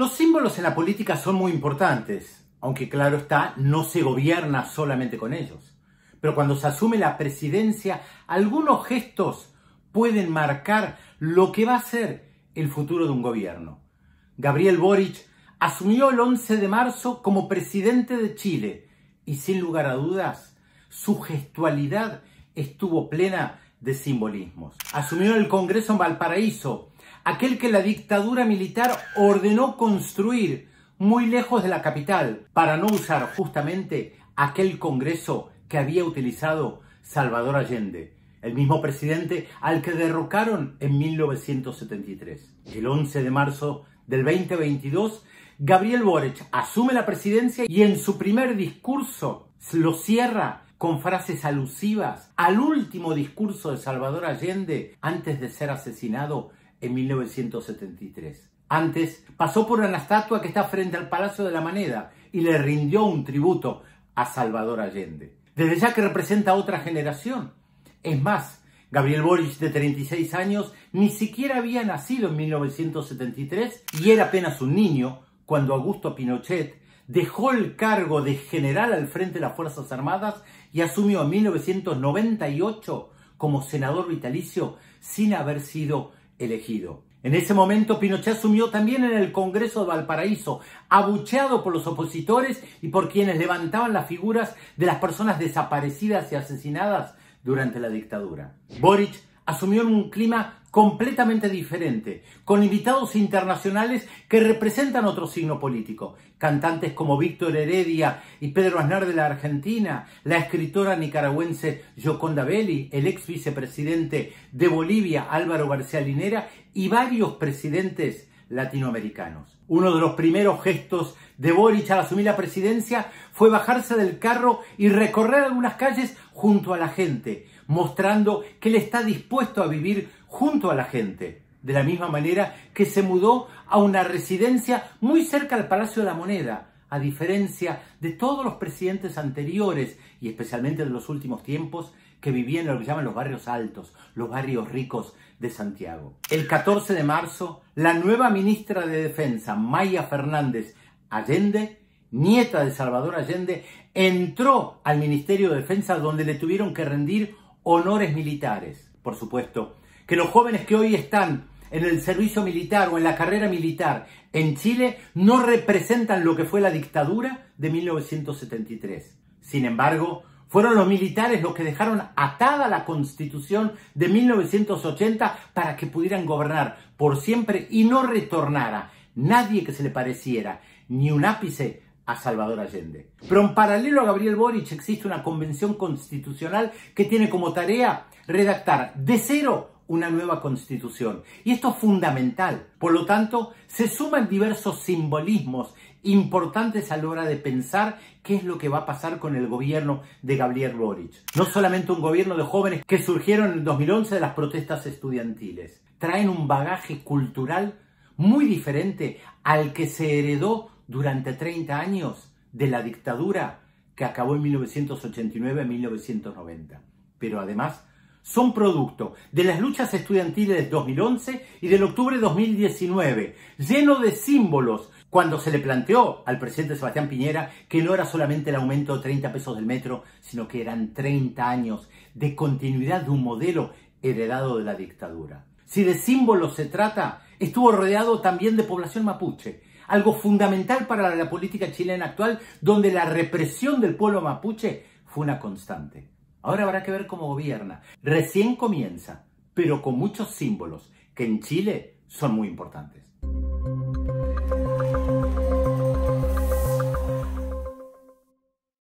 Los símbolos en la política son muy importantes, aunque claro está, no se gobierna solamente con ellos. Pero cuando se asume la presidencia, algunos gestos pueden marcar lo que va a ser el futuro de un gobierno. Gabriel Boric asumió el 11 de marzo como presidente de Chile y sin lugar a dudas, su gestualidad estuvo plena de simbolismos. Asumió el Congreso en Valparaíso aquel que la dictadura militar ordenó construir muy lejos de la capital, para no usar justamente aquel Congreso que había utilizado Salvador Allende, el mismo presidente al que derrocaron en 1973. El 11 de marzo del 2022, Gabriel Boric asume la presidencia y en su primer discurso lo cierra con frases alusivas al último discurso de Salvador Allende antes de ser asesinado en 1973. Antes pasó por una estatua que está frente al Palacio de la Maneda y le rindió un tributo a Salvador Allende. Desde ya que representa otra generación. Es más, Gabriel Boric, de 36 años, ni siquiera había nacido en 1973 y era apenas un niño cuando Augusto Pinochet dejó el cargo de general al frente de las Fuerzas Armadas y asumió en 1998 como senador vitalicio sin haber sido elegido. En ese momento Pinochet asumió también en el Congreso de Valparaíso, abucheado por los opositores y por quienes levantaban las figuras de las personas desaparecidas y asesinadas durante la dictadura. Boric asumió un clima completamente diferente, con invitados internacionales que representan otro signo político, cantantes como Víctor Heredia y Pedro Aznar de la Argentina, la escritora nicaragüense Joconda Belli, el ex vicepresidente de Bolivia Álvaro García Linera y varios presidentes latinoamericanos. Uno de los primeros gestos de Boric al asumir la presidencia fue bajarse del carro y recorrer algunas calles junto a la gente, mostrando que él está dispuesto a vivir junto a la gente, de la misma manera que se mudó a una residencia muy cerca al Palacio de la Moneda, a diferencia de todos los presidentes anteriores y especialmente de los últimos tiempos que vivían en lo que llaman los barrios altos, los barrios ricos de Santiago. El 14 de marzo, la nueva ministra de Defensa, Maya Fernández Allende, nieta de Salvador Allende, entró al Ministerio de Defensa donde le tuvieron que rendir honores militares, por supuesto, que los jóvenes que hoy están en el servicio militar o en la carrera militar en Chile no representan lo que fue la dictadura de 1973. Sin embargo, fueron los militares los que dejaron atada la constitución de 1980 para que pudieran gobernar por siempre y no retornara nadie que se le pareciera ni un ápice Salvador Allende. Pero en paralelo a Gabriel Boric existe una convención constitucional que tiene como tarea redactar de cero una nueva constitución. Y esto es fundamental. Por lo tanto, se suman diversos simbolismos importantes a la hora de pensar qué es lo que va a pasar con el gobierno de Gabriel Boric. No solamente un gobierno de jóvenes que surgieron en el 2011 de las protestas estudiantiles. Traen un bagaje cultural muy diferente al que se heredó durante 30 años de la dictadura que acabó en 1989-1990. Pero además son producto de las luchas estudiantiles de 2011 y del octubre de 2019, lleno de símbolos, cuando se le planteó al presidente Sebastián Piñera que no era solamente el aumento de 30 pesos del metro, sino que eran 30 años de continuidad de un modelo heredado de la dictadura. Si de símbolos se trata, estuvo rodeado también de población mapuche, algo fundamental para la política chilena actual, donde la represión del pueblo mapuche fue una constante. Ahora habrá que ver cómo gobierna. Recién comienza, pero con muchos símbolos que en Chile son muy importantes.